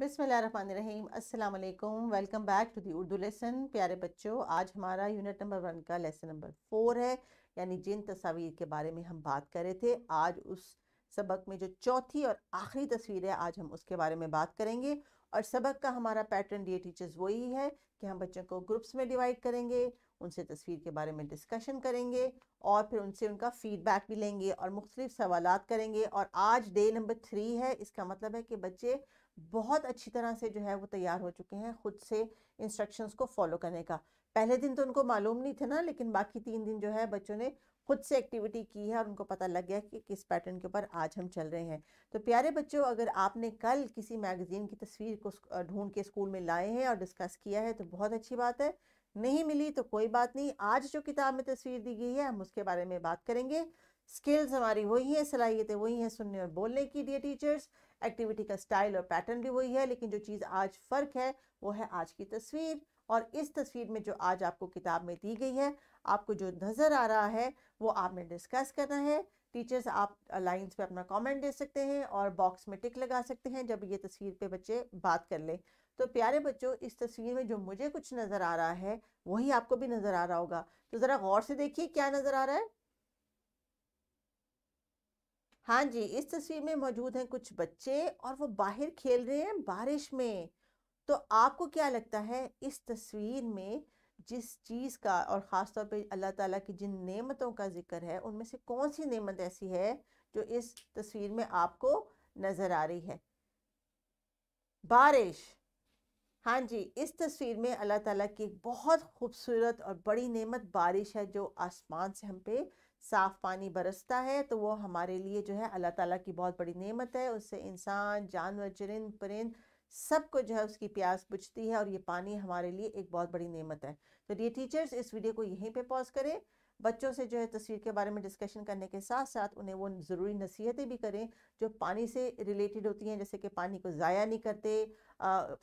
बिसमीम अल्लाम welcome back to the Urdu lesson प्यारे बच्चों आज हमारा यूनिट नंबर वन का लेसन नंबर फोर है यानी जिन तस्वीर के बारे में हम बात कर रहे थे आज उस सबक में जो चौथी और आखिरी तस्वीर है आज हम उसके बारे में बात करेंगे और सबक का हमारा पैटर्न डी टीचर्स वही है कि हम बच्चों को ग्रुप्स में डिवाइड करेंगे उनसे तस्वीर के बारे में डिस्कशन करेंगे और फिर उनसे उनका फ़ीडबैक भी लेंगे और मुख्तलिफ सवाल करेंगे और आज डे नंबर थ्री है इसका मतलब है कि बच्चे बहुत अच्छी तरह से जो है वो तैयार हो चुके हैं ख़ुद से इंस्ट्रक्शंस को फॉलो करने का पहले दिन तो उनको मालूम नहीं था ना लेकिन बाकी तीन दिन जो है बच्चों ने खुद से एक्टिविटी की है और उनको पता लग गया कि किस पैटर्न के ऊपर आज हम चल रहे हैं तो प्यारे बच्चों अगर आपने कल किसी मैगज़ीन की तस्वीर को ढूंढ के स्कूल में लाए हैं और डिस्कस किया है तो बहुत अच्छी बात है नहीं मिली तो कोई बात नहीं आज जो किताब में तस्वीर दी गई है हम उसके बारे में बात करेंगे स्किल्स हमारी वही हैं सलाहियतें वही हैं सुनने और बोलने की डियर टीचर्स एक्टिविटी का स्टाइल और पैटर्न भी वही है लेकिन जो चीज़ आज फ़र्क है वो है आज की तस्वीर और इस तस्वीर में जो आज आपको किताब में दी गई है आपको जो नज़र आ रहा है वो आपने डिस्कस करना है टीचर्स आप लाइंस पे अपना कमेंट दे सकते हैं और बॉक्स में टिक लगा सकते हैं जब ये तस्वीर पे बच्चे बात कर लें तो प्यारे बच्चों इस तस्वीर में जो मुझे कुछ नज़र आ रहा है वही आपको भी नज़र आ रहा होगा तो ज़रा गौर से देखिए क्या नज़र आ रहा है हाँ जी इस तस्वीर में मौजूद हैं कुछ बच्चे और वो बाहर खेल रहे हैं बारिश में तो आपको क्या लगता है इस तस्वीर में जिस चीज़ का और ख़ास तौर पे अल्लाह ताला की जिन नेमतों का जिक्र है उनमें से कौन सी नेमत ऐसी है जो इस तस्वीर में आपको नज़र आ रही है बारिश हाँ जी इस तस्वीर में अल्लाह ताला की एक बहुत खूबसूरत और बड़ी नेमत बारिश है जो आसमान से हम पे साफ़ पानी बरसता है तो वो हमारे लिए जो है अल्लाह ताला की बहुत बड़ी नेमत है उससे इंसान जानवर चरिंद परिंद सबको जो है उसकी प्यास बुझती है और ये पानी हमारे लिए एक बहुत बड़ी नेमत है तो ये टीचर्स इस वीडियो को यहीं पे पॉज करें बच्चों से जो है तस्वीर के बारे में डिस्कशन करने के साथ साथ उन्हें वो ज़रूरी नसीहतें भी करें जो पानी से रिलेटेड होती हैं जैसे कि पानी को ज़ाया नहीं करते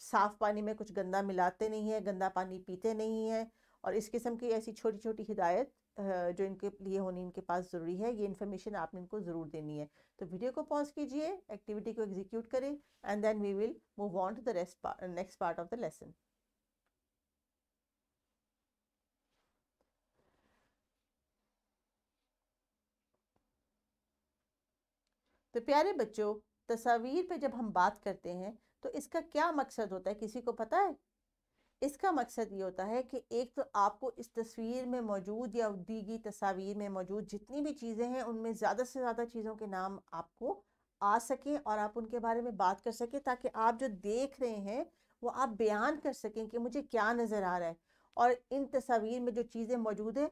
साफ़ पानी में कुछ गंदा मिलाते नहीं है गंदा पानी पीते नहीं हैं और इस किस्म की ऐसी छोटी छोटी हिदायत जो इनके लिए होनी इनके पास ज़रूरी है ये इन्फॉर्मेशन आपने इनको ज़रूर देनी है तो वीडियो को पॉज कीजिए एक्टिविटी को एग्जीक्यूट करें and then we will move on to the rest next part of the lesson तो प्यारे बच्चों तस्वीर पे जब हम बात करते हैं तो इसका क्या मकसद होता है किसी को पता है इसका मकसद ये होता है कि एक तो आपको इस तस्वीर में मौजूद या दी तस्वीर में मौजूद जितनी भी चीज़ें हैं उनमें ज़्यादा से ज़्यादा चीज़ों के नाम आपको आ सकें और आप उनके बारे में बात कर सकें ताकि आप जो देख रहे हैं वो आप बयान कर सकें कि मुझे क्या नज़र आ रहा है और इन तस्वीर में जो चीज़ें मौजूद हैं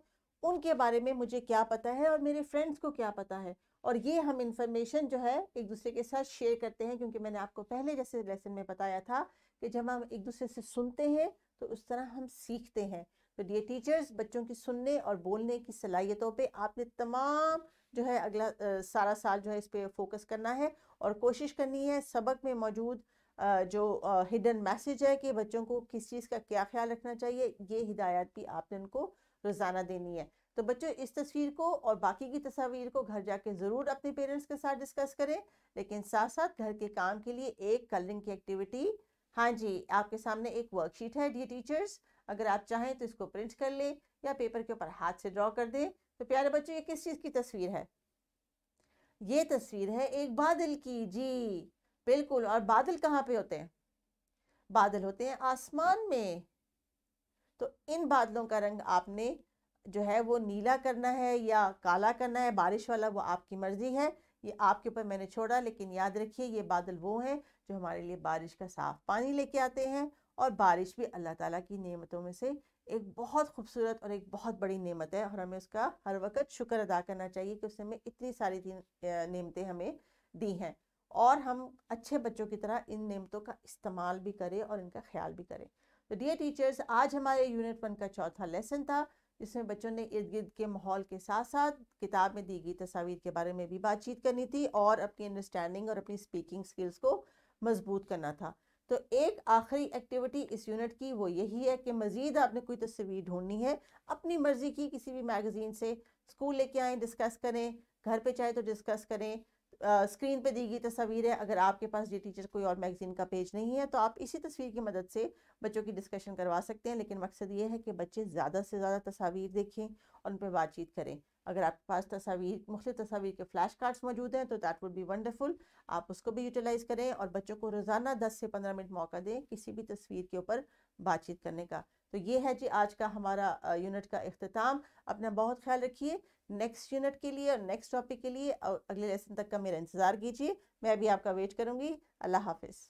उनके बारे में मुझे क्या पता है और मेरे फ्रेंड्स को क्या पता है और ये हम इंफॉर्मेशन जो है एक दूसरे के साथ शेयर करते हैं क्योंकि मैंने आपको पहले जैसे लेसन में बताया था कि जब हम एक दूसरे से सुनते हैं तो उस तरह हम सीखते हैं तो डियर टीचर्स बच्चों की सुनने और बोलने की सलाहियतों पे आपने तमाम जो है अगला आ, सारा साल जो है इस पर फोकस करना है और कोशिश करनी है सबक में मौजूद जो हिडन मैसेज है कि बच्चों को किस चीज़ का क्या ख्याल रखना चाहिए ये हिदायत भी आपने उनको रोज़ाना देनी है तो बच्चों इस तस्वीर को और बाकी की तस्वीर को घर जाके ज़रूर अपने पेरेंट्स के साथ डिस्कस करें लेकिन साथ साथ घर के काम के लिए एक कलरिंग की एक्टिविटी हाँ जी आपके सामने एक वर्कशीट है डी टीचर्स अगर आप चाहें तो इसको प्रिंट कर लें या पेपर के ऊपर हाथ से ड्रॉ कर दें तो प्यारे बच्चों ये किस चीज़ की तस्वीर है ये तस्वीर है एक बादल की जी बिल्कुल और बादल कहाँ पे होते हैं बादल होते हैं आसमान में तो इन बादलों का रंग आपने जो है वो नीला करना है या काला करना है बारिश वाला वो आपकी मर्ज़ी है ये आपके ऊपर मैंने छोड़ा लेकिन याद रखिए ये बादल वो हैं जो हमारे लिए बारिश का साफ़ पानी लेके आते हैं और बारिश भी अल्लाह ताला की नेमतों में से एक बहुत खूबसूरत और एक बहुत बड़ी नेमत है और हमें उसका हर वक्त शुक्र अदा करना चाहिए कि उसने हमें इतनी सारी नेमतें हमें दी हैं और हम अच्छे बच्चों की तरह इन नेमतों का इस्तेमाल भी करें और इनका ख्याल भी करें तो डियर टीचर्स आज हमारे यूनिट वन का चौथा लेसन था जिसमें बच्चों ने इर्द गिर्द के माहौल के साथ साथ किताब में दी गई तस्वीर के बारे में भी बातचीत करनी थी और अपनी अंडरस्टैंडिंग और अपनी स्पीकिंग स्किल्स को मजबूत करना था तो एक आखिरी एक्टिविटी इस यूनिट की वो यही है कि मज़ीद आपने कोई तस्वीर ढूंढनी है अपनी मर्ज़ी की किसी भी मैगज़ीन से स्कूल लेके आएँ डिस्कस करें घर पे चाहे तो डिस्कस करें स्क्रीन पे दी गई तस्वीर है अगर आपके पास ये टीचर कोई और मैगज़ीन का पेज नहीं है तो आप इसी तस्वीर की मदद से बच्चों की डिस्कशन करवा सकते हैं लेकिन मकसद ये है कि बच्चे ज़्यादा से ज़्यादा तस्वीर देखें और उन पर बातचीत करें अगर आपके पास तस्वीर मुख्तु तस्वीर के फ्लैश कार्ड्स मौजूद हैं तो दैट वुड बी वंडरफुल आप उसको भी यूटिलाइज़ करें और बच्चों को रोज़ाना दस से पंद्रह मिनट मौका दें किसी भी तस्वीर के ऊपर बातचीत करने का तो ये है जी आज का हमारा यूनिट का अख्ताम अपना बहुत ख्याल रखिए नेक्स्ट यूनिट के लिए और नेक्स्ट टॉपिक के लिए और अगले लेसन तक का मेरा इंतज़ार कीजिए मैं अभी आपका वेट करूँगी अल्लाह हाफिज़